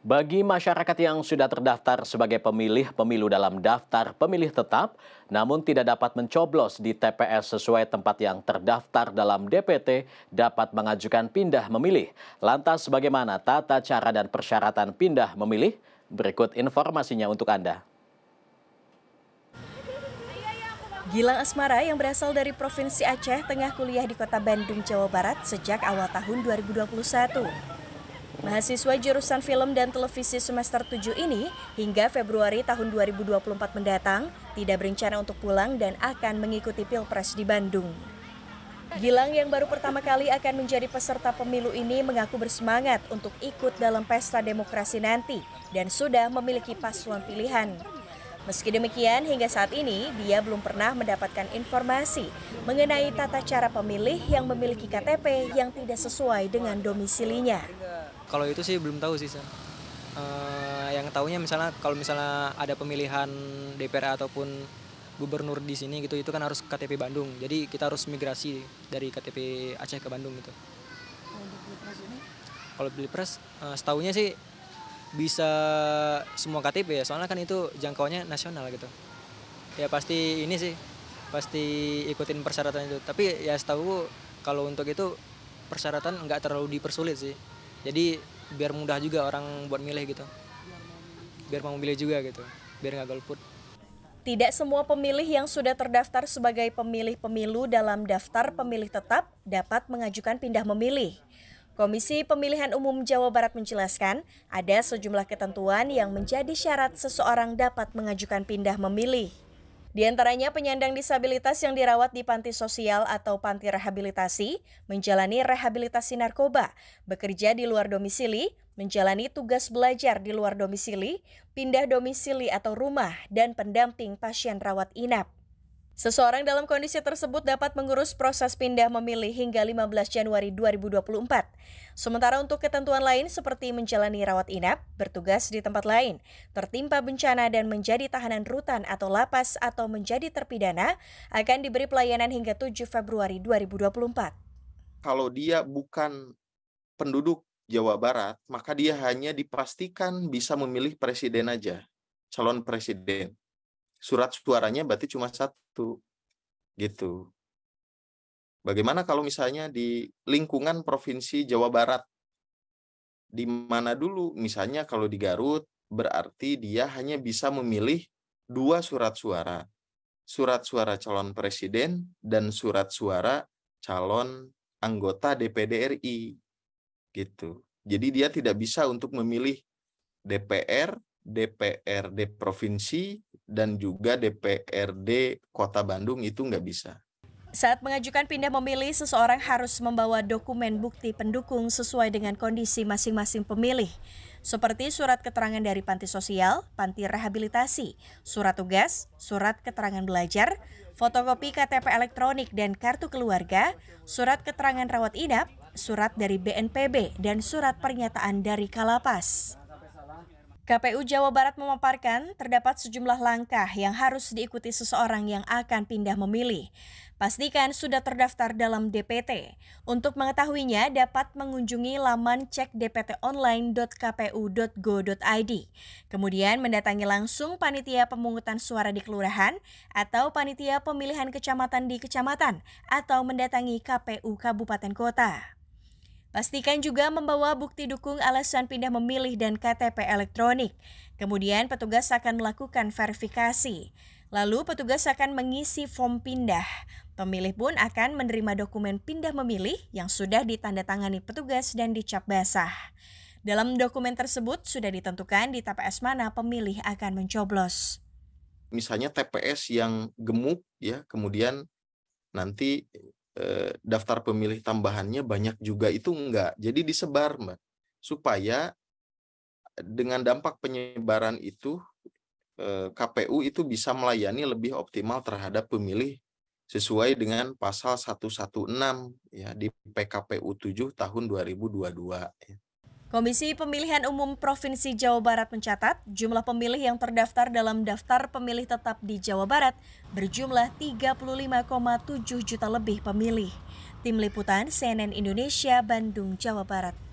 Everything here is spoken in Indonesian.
Bagi masyarakat yang sudah terdaftar sebagai pemilih pemilu dalam daftar pemilih tetap, namun tidak dapat mencoblos di TPS sesuai tempat yang terdaftar dalam DPT, dapat mengajukan pindah memilih. Lantas bagaimana tata cara dan persyaratan pindah memilih? Berikut informasinya untuk Anda. Gilang Asmara yang berasal dari Provinsi Aceh tengah kuliah di kota Bandung, Jawa Barat sejak awal tahun 2021. Mahasiswa jurusan film dan televisi semester 7 ini hingga Februari tahun 2024 mendatang tidak berencana untuk pulang dan akan mengikuti Pilpres di Bandung. Gilang yang baru pertama kali akan menjadi peserta pemilu ini mengaku bersemangat untuk ikut dalam pesta demokrasi nanti dan sudah memiliki paslon pilihan. Meski demikian, hingga saat ini dia belum pernah mendapatkan informasi mengenai tata cara pemilih yang memiliki KTP yang tidak sesuai dengan domisilinya kalau itu sih belum tahu sih Uh, yang tahunya misalnya kalau misalnya ada pemilihan DPR ataupun gubernur di sini gitu itu kan harus KTP Bandung jadi kita harus migrasi dari KTP Aceh ke Bandung gitu kalau beli pres setahunya sih bisa semua KTP ya soalnya kan itu jangkauannya nasional gitu ya pasti ini sih pasti ikutin persyaratan itu tapi ya setahu kalau untuk itu persyaratan nggak terlalu dipersulit sih jadi biar mudah juga orang buat milih gitu biar mau milih juga gitu biar nggak golput tidak semua pemilih yang sudah terdaftar sebagai pemilih pemilu dalam daftar pemilih tetap dapat mengajukan pindah memilih. Komisi Pemilihan Umum Jawa Barat menjelaskan, ada sejumlah ketentuan yang menjadi syarat seseorang dapat mengajukan pindah memilih. Di antaranya penyandang disabilitas yang dirawat di panti sosial atau panti rehabilitasi, menjalani rehabilitasi narkoba, bekerja di luar domisili, menjalani tugas belajar di luar domisili, pindah domisili atau rumah, dan pendamping pasien rawat inap. Seseorang dalam kondisi tersebut dapat mengurus proses pindah memilih hingga 15 Januari 2024. Sementara untuk ketentuan lain seperti menjalani rawat inap, bertugas di tempat lain, tertimpa bencana dan menjadi tahanan rutan atau lapas atau menjadi terpidana akan diberi pelayanan hingga 7 Februari 2024. Kalau dia bukan penduduk Jawa Barat, maka dia hanya dipastikan bisa memilih presiden aja, calon presiden surat suaranya berarti cuma satu gitu. Bagaimana kalau misalnya di lingkungan provinsi Jawa Barat di mana dulu misalnya kalau di Garut berarti dia hanya bisa memilih dua surat suara. Surat suara calon presiden dan surat suara calon anggota DPD RI. Gitu. Jadi dia tidak bisa untuk memilih DPR DPRD provinsi dan juga DPRD Kota Bandung itu nggak bisa. Saat mengajukan pindah memilih, seseorang harus membawa dokumen bukti pendukung sesuai dengan kondisi masing-masing pemilih, seperti surat keterangan dari panti sosial, panti rehabilitasi, surat tugas, surat keterangan belajar, fotokopi KTP elektronik dan kartu keluarga, surat keterangan rawat inap, surat dari BNPB, dan surat pernyataan dari Kalapas. KPU Jawa Barat memaparkan terdapat sejumlah langkah yang harus diikuti seseorang yang akan pindah memilih. Pastikan sudah terdaftar dalam DPT. Untuk mengetahuinya dapat mengunjungi laman cek cekdptonline.kpu.go.id. Kemudian mendatangi langsung panitia pemungutan suara di kelurahan atau panitia pemilihan kecamatan di kecamatan atau mendatangi KPU kabupaten kota. Pastikan juga membawa bukti dukung alasan pindah memilih dan KTP elektronik. Kemudian petugas akan melakukan verifikasi. Lalu petugas akan mengisi form pindah. Pemilih pun akan menerima dokumen pindah memilih yang sudah ditandatangani petugas dan dicap basah. Dalam dokumen tersebut sudah ditentukan di TPS mana pemilih akan mencoblos. Misalnya TPS yang gemuk ya, kemudian nanti Eh, daftar pemilih tambahannya banyak juga itu enggak. Jadi disebar, Mbak. Supaya dengan dampak penyebaran itu eh, KPU itu bisa melayani lebih optimal terhadap pemilih sesuai dengan pasal 116 ya di PKPU 7 tahun 2022 ya. Komisi Pemilihan Umum Provinsi Jawa Barat mencatat jumlah pemilih yang terdaftar dalam daftar pemilih tetap di Jawa Barat berjumlah 35,7 juta lebih pemilih. Tim Liputan CNN Indonesia, Bandung, Jawa Barat.